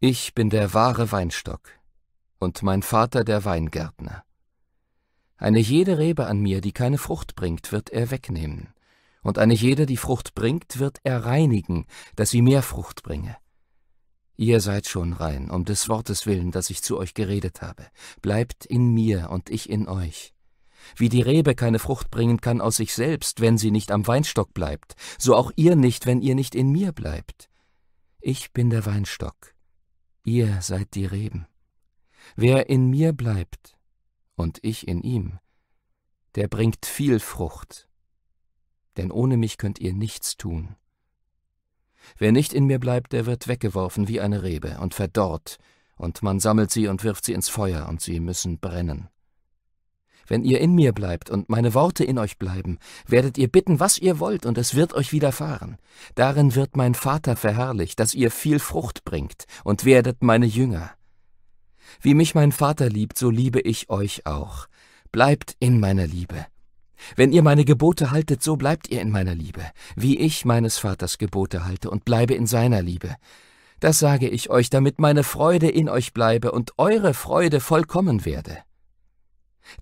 Ich bin der wahre Weinstock und mein Vater der Weingärtner. Eine jede Rebe an mir, die keine Frucht bringt, wird er wegnehmen, und eine jede, die Frucht bringt, wird er reinigen, dass sie mehr Frucht bringe. Ihr seid schon rein, um des Wortes willen, das ich zu euch geredet habe. Bleibt in mir und ich in euch. Wie die Rebe keine Frucht bringen kann aus sich selbst, wenn sie nicht am Weinstock bleibt, so auch ihr nicht, wenn ihr nicht in mir bleibt. Ich bin der Weinstock Ihr seid die Reben. Wer in mir bleibt und ich in ihm, der bringt viel Frucht. Denn ohne mich könnt ihr nichts tun. Wer nicht in mir bleibt, der wird weggeworfen wie eine Rebe und verdorrt, und man sammelt sie und wirft sie ins Feuer, und sie müssen brennen. Wenn ihr in mir bleibt und meine Worte in euch bleiben, werdet ihr bitten, was ihr wollt, und es wird euch widerfahren. Darin wird mein Vater verherrlicht, dass ihr viel Frucht bringt und werdet meine Jünger. Wie mich mein Vater liebt, so liebe ich euch auch. Bleibt in meiner Liebe. Wenn ihr meine Gebote haltet, so bleibt ihr in meiner Liebe, wie ich meines Vaters Gebote halte und bleibe in seiner Liebe. Das sage ich euch, damit meine Freude in euch bleibe und eure Freude vollkommen werde.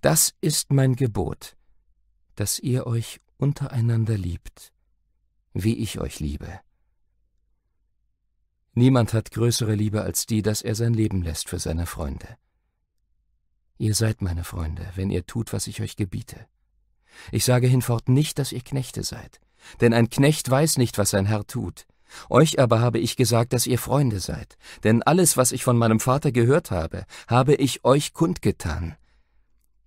Das ist mein Gebot, dass ihr euch untereinander liebt, wie ich euch liebe. Niemand hat größere Liebe als die, dass er sein Leben lässt für seine Freunde. Ihr seid meine Freunde, wenn ihr tut, was ich euch gebiete. Ich sage hinfort nicht, dass ihr Knechte seid, denn ein Knecht weiß nicht, was sein Herr tut. Euch aber habe ich gesagt, dass ihr Freunde seid, denn alles, was ich von meinem Vater gehört habe, habe ich euch kundgetan.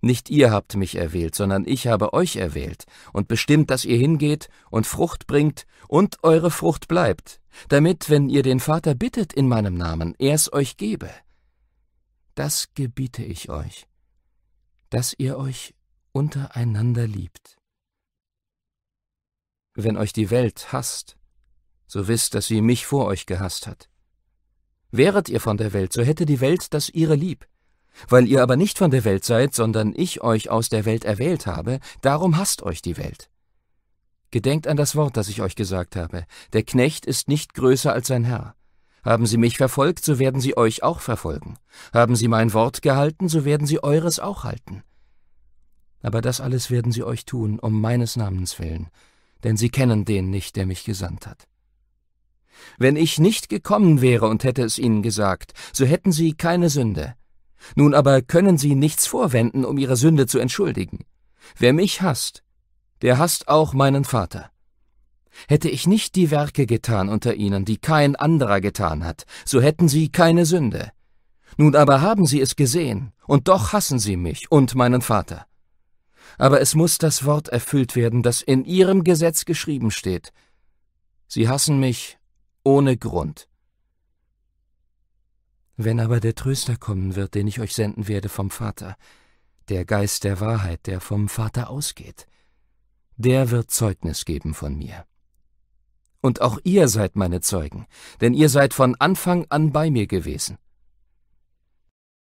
Nicht ihr habt mich erwählt, sondern ich habe euch erwählt und bestimmt, dass ihr hingeht und Frucht bringt und eure Frucht bleibt, damit, wenn ihr den Vater bittet in meinem Namen, er es euch gebe. Das gebiete ich euch, dass ihr euch untereinander liebt. Wenn euch die Welt hasst, so wisst, dass sie mich vor euch gehasst hat. Wäret ihr von der Welt, so hätte die Welt das ihre lieb, weil ihr aber nicht von der Welt seid, sondern ich euch aus der Welt erwählt habe, darum hasst euch die Welt. Gedenkt an das Wort, das ich euch gesagt habe. Der Knecht ist nicht größer als sein Herr. Haben sie mich verfolgt, so werden sie euch auch verfolgen. Haben sie mein Wort gehalten, so werden sie eures auch halten. Aber das alles werden sie euch tun, um meines Namens willen, denn sie kennen den nicht, der mich gesandt hat. Wenn ich nicht gekommen wäre und hätte es ihnen gesagt, so hätten sie keine Sünde, nun aber können sie nichts vorwenden, um ihre Sünde zu entschuldigen. Wer mich hasst, der hasst auch meinen Vater. Hätte ich nicht die Werke getan unter ihnen, die kein anderer getan hat, so hätten sie keine Sünde. Nun aber haben sie es gesehen, und doch hassen sie mich und meinen Vater. Aber es muss das Wort erfüllt werden, das in ihrem Gesetz geschrieben steht. Sie hassen mich ohne Grund. Wenn aber der Tröster kommen wird, den ich euch senden werde vom Vater, der Geist der Wahrheit, der vom Vater ausgeht, der wird Zeugnis geben von mir. Und auch ihr seid meine Zeugen, denn ihr seid von Anfang an bei mir gewesen.